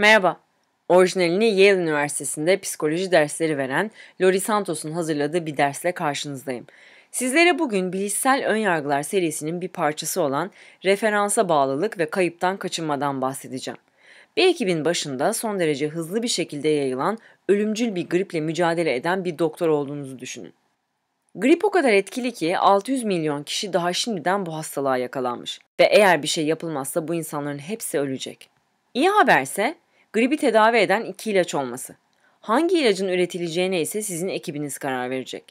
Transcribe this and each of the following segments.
Merhaba. Orijinalini Yale Üniversitesi'nde psikoloji dersleri veren Lori Santos'un hazırladığı bir dersle karşınızdayım. Sizlere bugün bilişsel önyargılar serisinin bir parçası olan referansa bağlılık ve kayıptan kaçınmadan bahsedeceğim. Bir ekibin başında son derece hızlı bir şekilde yayılan ölümcül bir griple mücadele eden bir doktor olduğunuzu düşünün. Grip o kadar etkili ki 600 milyon kişi daha şimdiden bu hastalığa yakalanmış ve eğer bir şey yapılmazsa bu insanların hepsi ölecek. İyi haberse gribi tedavi eden iki ilaç olması. Hangi ilacın üretileceğine ise sizin ekibiniz karar verecek.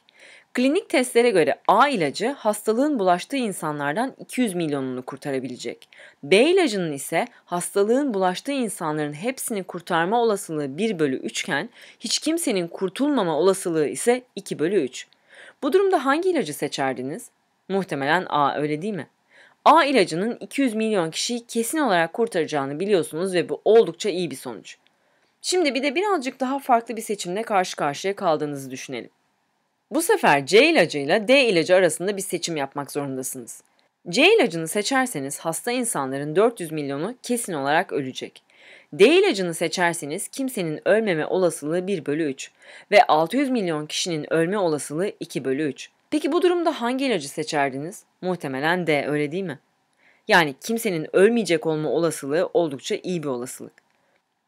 Klinik testlere göre A ilacı hastalığın bulaştığı insanlardan 200 milyonunu kurtarabilecek. B ilacının ise hastalığın bulaştığı insanların hepsini kurtarma olasılığı 1 bölü 3 iken hiç kimsenin kurtulmama olasılığı ise 2 bölü 3. Bu durumda hangi ilacı seçerdiniz? Muhtemelen A öyle değil mi? A ilacının 200 milyon kişiyi kesin olarak kurtaracağını biliyorsunuz ve bu oldukça iyi bir sonuç. Şimdi bir de birazcık daha farklı bir seçimle karşı karşıya kaldığınızı düşünelim. Bu sefer C ilacıyla D ilacı arasında bir seçim yapmak zorundasınız. C ilacını seçerseniz hasta insanların 400 milyonu kesin olarak ölecek. D ilacını seçerseniz kimsenin ölmeme olasılığı 1 bölü 3 ve 600 milyon kişinin ölme olasılığı 2 bölü 3. Peki bu durumda hangi ilacı seçerdiniz? Muhtemelen D öyle değil mi? Yani kimsenin ölmeyecek olma olasılığı oldukça iyi bir olasılık.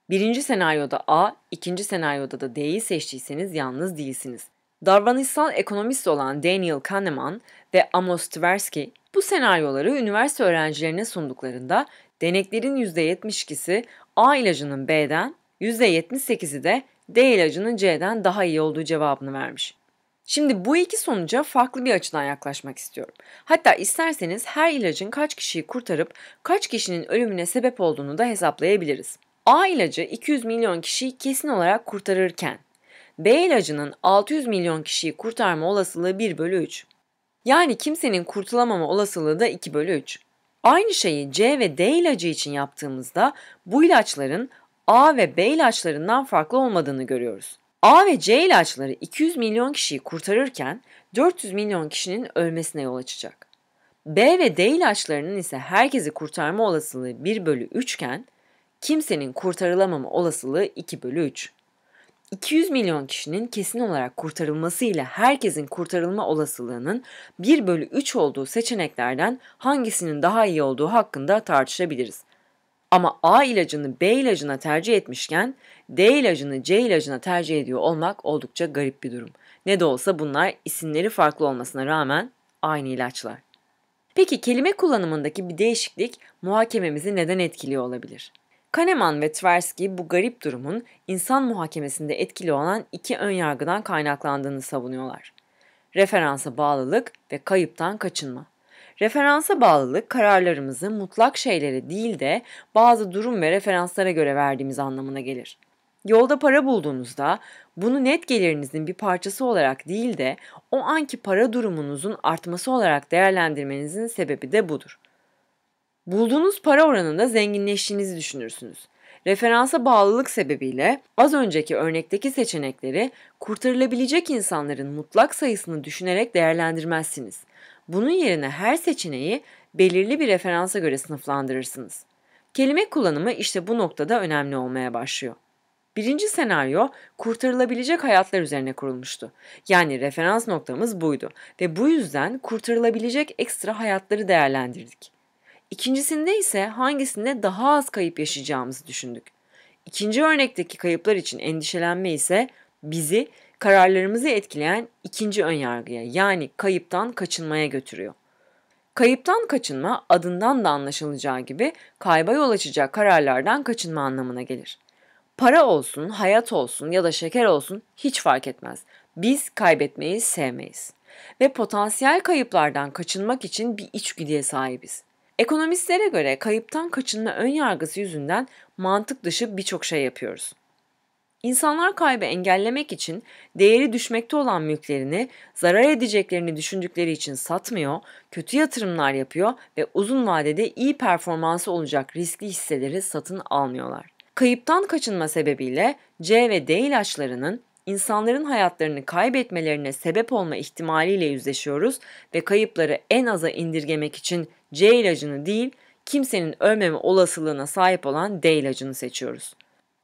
Birinci senaryoda A, ikinci senaryoda da D'yi seçtiyseniz yalnız değilsiniz. Davranışsal ekonomist olan Daniel Kahneman ve Amos Tversky bu senaryoları üniversite öğrencilerine sunduklarında deneklerin %72'si A ilacının B'den, %78'i de D ilacının C'den daha iyi olduğu cevabını vermiş. Şimdi bu iki sonuca farklı bir açıdan yaklaşmak istiyorum. Hatta isterseniz her ilacın kaç kişiyi kurtarıp kaç kişinin ölümüne sebep olduğunu da hesaplayabiliriz. A ilacı 200 milyon kişiyi kesin olarak kurtarırken B ilacının 600 milyon kişiyi kurtarma olasılığı 1 bölü 3. Yani kimsenin kurtulamama olasılığı da 2 bölü 3. Aynı şeyi C ve D ilacı için yaptığımızda bu ilaçların A ve B ilaçlarından farklı olmadığını görüyoruz. A ve C ilaçları 200 milyon kişiyi kurtarırken 400 milyon kişinin ölmesine yol açacak. B ve D ilaçlarının ise herkesi kurtarma olasılığı 1 bölü 3 iken kimsenin kurtarılamama olasılığı 2 bölü 3. 200 milyon kişinin kesin olarak kurtarılması ile herkesin kurtarılma olasılığının 1 bölü 3 olduğu seçeneklerden hangisinin daha iyi olduğu hakkında tartışabiliriz. Ama A ilacını B ilacına tercih etmişken D ilacını C ilacına tercih ediyor olmak oldukça garip bir durum. Ne de olsa bunlar isimleri farklı olmasına rağmen aynı ilaçlar. Peki kelime kullanımındaki bir değişiklik muhakememizi neden etkiliyor olabilir? Kahneman ve Tversky bu garip durumun insan muhakemesinde etkili olan iki ön yargıdan kaynaklandığını savunuyorlar. Referansa bağlılık ve kayıptan kaçınma. Referansa bağlılık kararlarımızı mutlak şeylere değil de bazı durum ve referanslara göre verdiğimiz anlamına gelir. Yolda para bulduğunuzda bunu net gelirinizin bir parçası olarak değil de o anki para durumunuzun artması olarak değerlendirmenizin sebebi de budur. Bulduğunuz para oranında zenginleştiğinizi düşünürsünüz. Referansa bağlılık sebebiyle az önceki örnekteki seçenekleri kurtarılabilecek insanların mutlak sayısını düşünerek değerlendirmezsiniz. Bunun yerine her seçeneği belirli bir referansa göre sınıflandırırsınız. Kelime kullanımı işte bu noktada önemli olmaya başlıyor. Birinci senaryo kurtarılabilecek hayatlar üzerine kurulmuştu. Yani referans noktamız buydu ve bu yüzden kurtarılabilecek ekstra hayatları değerlendirdik. İkincisinde ise hangisinde daha az kayıp yaşayacağımızı düşündük. İkinci örnekteki kayıplar için endişelenme ise bizi kararlarımızı etkileyen ikinci önyargıya yani kayıptan kaçınmaya götürüyor. Kayıptan kaçınma adından da anlaşılacağı gibi kayba yol açacak kararlardan kaçınma anlamına gelir. Para olsun, hayat olsun ya da şeker olsun hiç fark etmez. Biz kaybetmeyi sevmeyiz ve potansiyel kayıplardan kaçınmak için bir içgüdüye sahibiz. Ekonomistlere göre kayıptan kaçınma ön yargısı yüzünden mantık dışı birçok şey yapıyoruz. İnsanlar kaybı engellemek için değeri düşmekte olan mülklerini zarar edeceklerini düşündükleri için satmıyor, kötü yatırımlar yapıyor ve uzun vadede iyi performansı olacak riskli hisseleri satın almıyorlar. Kayıptan kaçınma sebebiyle C ve D ilaçlarının insanların hayatlarını kaybetmelerine sebep olma ihtimaliyle yüzleşiyoruz ve kayıpları en aza indirgemek için C ilacını değil, kimsenin ölmeme olasılığına sahip olan D ilacını seçiyoruz.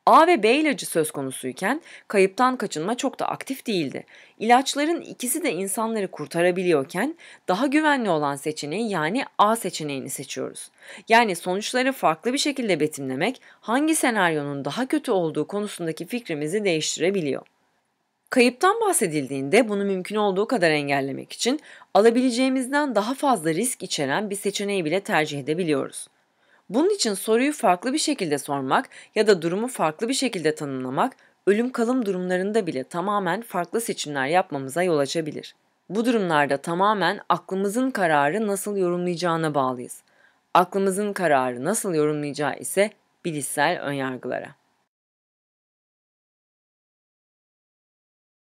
A ve B ilacı söz konusuyken kayıptan kaçınma çok da aktif değildi. İlaçların ikisi de insanları kurtarabiliyorken daha güvenli olan seçeneği yani A seçeneğini seçiyoruz. Yani sonuçları farklı bir şekilde betimlemek hangi senaryonun daha kötü olduğu konusundaki fikrimizi değiştirebiliyor. Kayıptan bahsedildiğinde bunu mümkün olduğu kadar engellemek için alabileceğimizden daha fazla risk içeren bir seçeneği bile tercih edebiliyoruz. Bunun için soruyu farklı bir şekilde sormak ya da durumu farklı bir şekilde tanımlamak, ölüm kalım durumlarında bile tamamen farklı seçimler yapmamıza yol açabilir. Bu durumlarda tamamen aklımızın kararı nasıl yorumlayacağına bağlıyız. Aklımızın kararı nasıl yorumlayacağı ise bilişsel önyargılara.